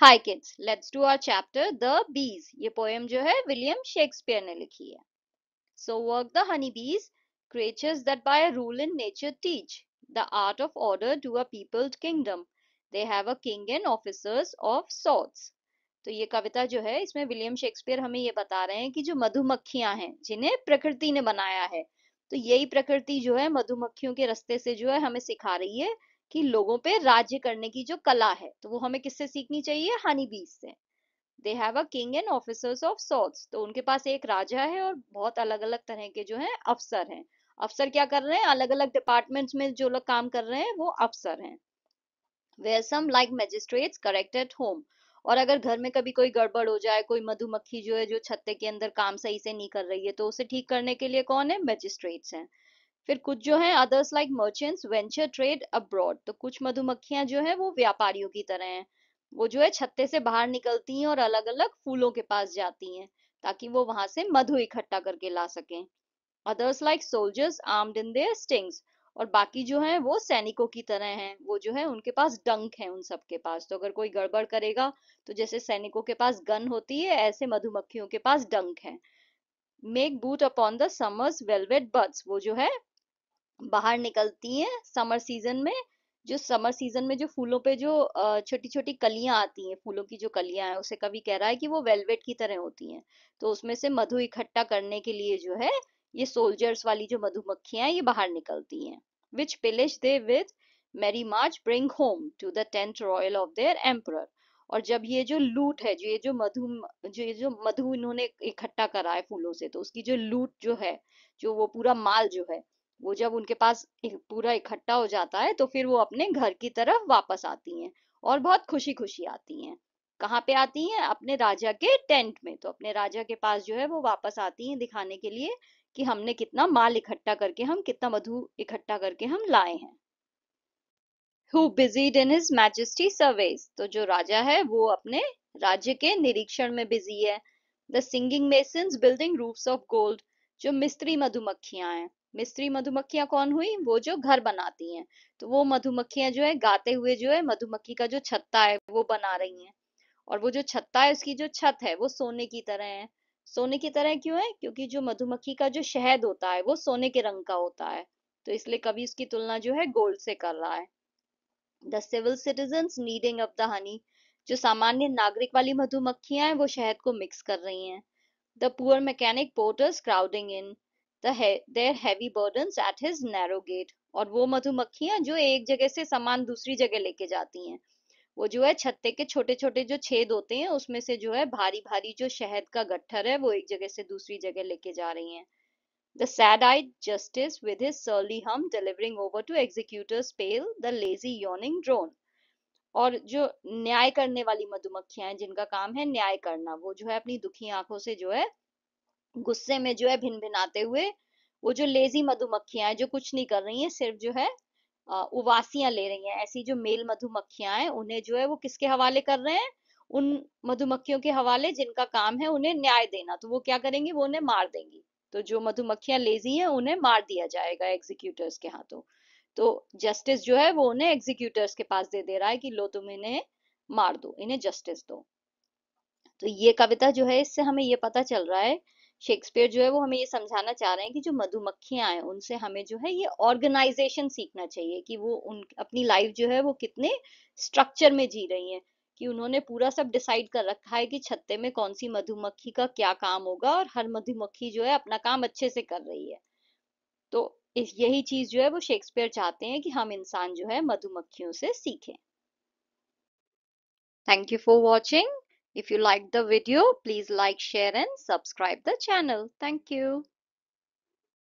Hi kids let's do our chapter the bees ये poem जो है विलियम शेक्सपियर ने लिखी है so work the honey bees creatures that by a rule in nature teach the art of order to a peopled kingdom. They have a king and officers of swords. तो ये कविता जो है इसमें William Shakespeare हमें ये बता रहे हैं कि जो मधुमक्खियां हैं जिन्हें प्रकृति ने बनाया है तो यही प्रकृति जो है मधुमक्खियों के रास्ते से जो है हमें सिखा रही है कि लोगों पे राज्य करने की जो कला है तो वो हमें किससे सीखनी चाहिए हनी बीज से they have a king and officers of sorts तो उनके पास एक राजा है और बहुत अलग अलग तरह के जो है अफसर हैं अफसर क्या कर रहे हैं अलग अलग डिपार्टमेंट्स में जो लोग काम कर रहे हैं वो अफसर हैं where some like magistrates correct at home और अगर घर में कभी कोई गड़बड़ हो जाए कोई मधुमक्खी जो है जो छत्ते के अंदर काम सही से नहीं कर रही है तो उसे ठीक करने के लिए कौन है मैजिस्ट्रेट्स हैं फिर कुछ जो है others like merchants venture trade abroad तो कुछ मधुमक्खियां जो है वो व्यापारियों की तरह हैं वो जो है छत्ते से बाहर निकलती हैं और अलग अलग फूलों के पास जाती हैं ताकि वो वहां से मधु इकट्ठा करके ला सकें others like soldiers armed in their stings और बाकी जो है वो सैनिकों की तरह हैं वो जो है उनके पास डंक है उन सबके पास तो अगर कोई गड़बड़ करेगा तो जैसे सैनिकों के पास गन होती है ऐसे मधुमक्खियों के पास डंक है make boot upon the summer's velvet buds वो जो है बाहर निकलती हैं समर सीजन में जो समर सीजन में जो फूलों पे जो छोटी छोटी कलियां आती हैं फूलों की जो कलियां हैं उसे कवि कह रहा है कि वो वेलवेट की तरह होती हैं तो उसमें से मधु इकट्ठा करने के लिए जो है ये सोल्जर्स वाली जो मधुमक्खियां ये बाहर निकलती हैं विच पिलिश they with merry march bring home to the tent royal of their emperor और जब ये जो लूट है जो ये जो मधु जो ये जो मधु इन्होंने इकट्ठा करा है फूलों से तो उसकी जो लूट जो है जो वो पूरा माल जो है वो जब उनके पास पूरा इकट्ठा हो जाता है तो फिर वो अपने घर की तरफ वापस आती हैं और बहुत खुशी खुशी आती हैं कहाँ पे आती हैं अपने राजा के टेंट में तो अपने राजा के पास जो है वो वापस आती हैं दिखाने के लिए कि हमने कितना माल इकट्ठा करके हम कितना मधु इकट्ठा करके हम लाए हैं who busied in his majesty surveys तो जो राजा है वो अपने राज्य के निरीक्षण में बिजी है the singing masons building roof of gold जो मिस्त्री मधुमक्खियां हैं मिस्त्री मधुमक्खियां कौन हुई वो जो घर बनाती हैं तो वो मधुमक्खियां जो है गाते हुए जो है मधुमक्खी का जो छत्ता है वो बना रही हैं और वो जो छत्ता है उसकी जो छत है वो सोने की तरह है सोने की तरह क्यों है क्योंकि जो मधुमक्खी का जो शहद होता है वो सोने के रंग का होता है तो इसलिए कभी उसकी तुलना जो है गोल्ड से कर रहा है the civil citizen kneading of the honey जो सामान्य नागरिक वाली मधुमक्खियां हैं वो शहद को मिक्स कर रही हैं the poor mechanic porters crowding in their heavy heavy at his narrow gate और वो मधुमक्खियां जो एक जगह से सामान दूसरी जगह लेके जाती हैं वो जो है छत्ते के छोटे छोटे जो छेद होते हैं उसमें से जो है भारी भारी जो शहद का गट्ठर है वो एक जगह से दूसरी जगह लेके जा रही हैं the sad eyed justice with his surly hum delivering over to executor's pale the lazy yawning drone और जो न्याय करने वाली मधुमक्खियां हैं जिनका काम है न्याय करना वो जो है अपनी दुखी आंखों से जो है गुस्से में जो है भिन भिनाते हुए वो जो लेजी मधुमक्खियां हैं जो कुछ नहीं कर रही हैं सिर्फ जो है उवासियां ले रही हैं ऐसी जो मेल मधुमक्खियां हैं उन्हें जो है वो किसके हवाले कर रहे हैं उन मधुमक्खियों के हवाले जिनका काम है उन्हें न्याय देना तो वो क्या करेंगी वो उन्हें मार देंगी तो जो मधुमक्खियां लेजी हैं उन्हें मार दिया जाएगा एग्जीक्यूटर्स के हाथों तो जस्टिस जो है वो उन्हें एग्जीक्यूटर्स के पास दे दे रहा है कि लो तुम इन्हें मार दो इन्हें जस्टिस दो तो ये कविता जो है इससे हमें ये पता चल रहा है शेक्सपियर जो है वो हमें ये समझाना चाह रहे हैं कि जो मधुमक्खियां हैं उनसे हमें जो है ये ऑर्गेनाइजेशन सीखना चाहिए कि वो उन अपनी लाइफ जो है वो कितने स्ट्रक्चर में जी रही हैं कि उन्होंने पूरा सब डिसाइड कर रखा है कि छत्ते में कौन सी मधुमक्खी का क्या काम होगा और हर मधुमक्खी जो है अपना काम अच्छे से कर रही है तो यही चीज जो है वो शेक्सपियर चाहते हैं कि हम इंसान जो है मधुमक्खियों से सीखें thank you for watching If you liked the video, please like, share and subscribe the channel. Thank you.